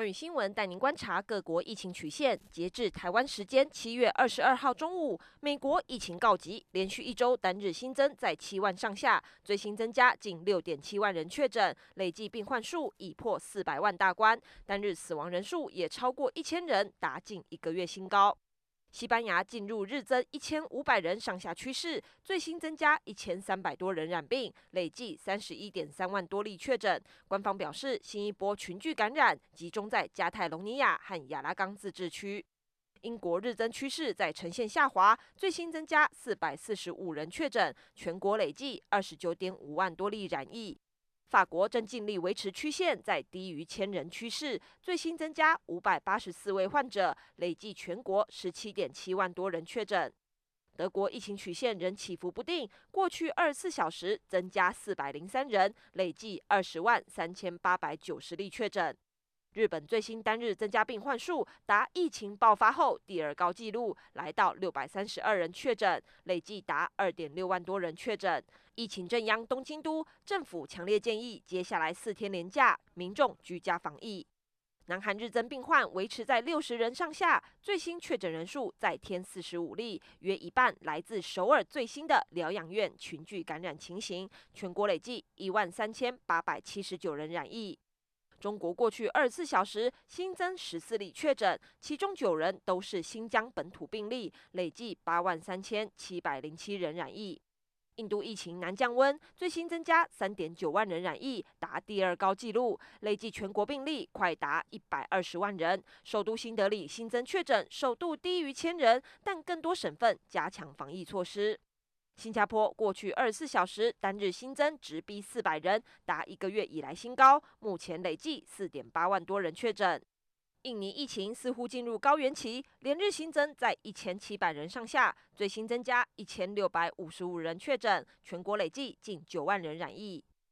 关宇新闻》带您观察各国疫情曲线。截至台湾时间七月二十二号中午，美国疫情告急，连续一周单日新增在七万上下，最新增加近六点七万人确诊，累计病患数已破四百万大关，单日死亡人数也超过一千人，达近一个月新高。西班牙进入日增一千五百人上下趋势，最新增加一千三百多人染病，累计三十一点三万多例确诊。官方表示，新一波群聚感染集中在加泰隆尼亚和亚拉冈自治区。英国日增趋势在呈现下滑，最新增加四百四十五人确诊，全国累计二十九点五万多例染疫。法国正尽力维持曲线在低于千人趋势，最新增加五百八十四位患者，累计全国十七点七万多人确诊。德国疫情曲线仍起伏不定，过去二十四小时增加四百零三人，累计二十万三千八百九十例确诊。日本最新单日增加病患数达疫情爆发后第二高纪录，来到六百三十二人确诊，累计达二点六万多人确诊。疫情正央东京都，政府强烈建议接下来四天连假民众居家防疫。南韩日增病患维持在六十人上下，最新确诊人数再添四十五例，约一半来自首尔最新的疗养院群聚感染情形，全国累计一万三千八百七十九人染疫。中国过去二十四小时新增十四例确诊，其中九人都是新疆本土病例，累计八万三千七百零七人染疫。印度疫情难降温，最新增加三点九万人染疫，达第二高纪录，累计全国病例快达一百二十万人。首都新德里新增确诊首度低于千人，但更多省份加强防疫措施。新加坡过去二十四小时单日新增直逼四百人，达一个月以来新高。目前累计四点八万多人确诊。印尼疫情似乎进入高原期，连日新增在一千七百人上下，最新增加一千六百五十五人确诊，全国累计近九万人染疫。